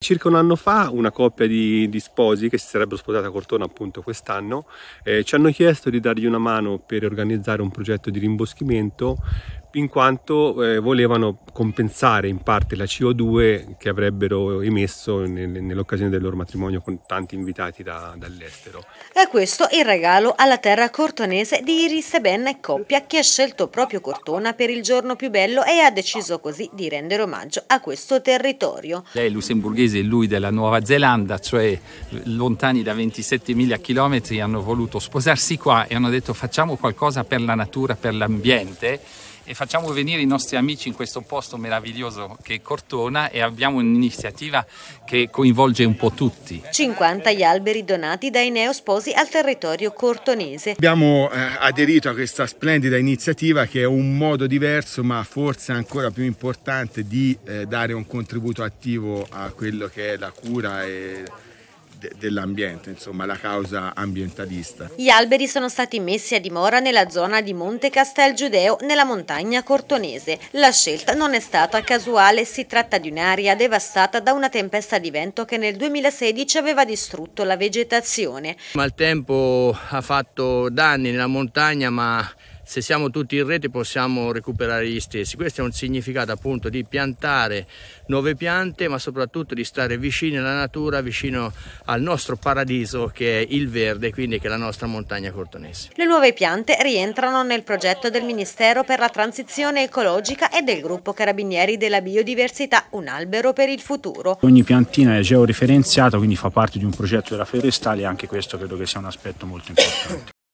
Circa un anno fa una coppia di, di, sposi che si sarebbero sposati a Cortona appunto quest'anno eh, ci hanno chiesto di dargli una mano per organizzare un progetto di rimboschimento in quanto eh, volevano compensare in parte la CO2 che avrebbero emesso nell'occasione del loro matrimonio con tanti invitati da, dall'estero. E questo il regalo alla terra cortonese di Iris e Ben coppia che ha scelto proprio Cortona per il giorno più bello e ha deciso così di rendere omaggio a questo territorio. Lei è lussemburghese e lui della Nuova Zelanda, cioè lontani da 27 27.000 chilometri hanno voluto sposarsi qua e hanno detto facciamo qualcosa per la natura, per l'ambiente e facciamo venire i nostri amici in questo posto posto meraviglioso che è Cortona e abbiamo un'iniziativa che coinvolge un po' tutti. 50 gli alberi donati dai neosposi al territorio cortonese. Abbiamo eh, aderito a questa splendida iniziativa che è un modo diverso ma forse ancora più importante di eh, dare un contributo attivo a quello che è la cura e de dell'ambiente, insomma la causa ambientalista. Gli alberi sono stati messi a dimora nella zona di Monte Castel Giudeo, nella montagna cortonese. La scelta non è stata casuale, si tratta di un'area devastata da una tempesta di vento che nel 2016 aveva distrutto la vegetazione. Il maltempo ha fatto danni nella montagna ma se siamo tutti in rete possiamo recuperare gli stessi. Questo è un significato appunto di piantare nuove piante ma soprattutto di stare vicino alla natura, vicino al nostro paradiso che è il verde, quindi che è la nostra montagna cortonese. Le nuove piante rientrano nel progetto del Ministero per la Transizione Ecologica e del gruppo Carabinieri della Biodiversità, un albero per il futuro. Ogni piantina è georeferenziata, quindi fa parte di un progetto della forestale e anche questo credo che sia un aspetto molto importante.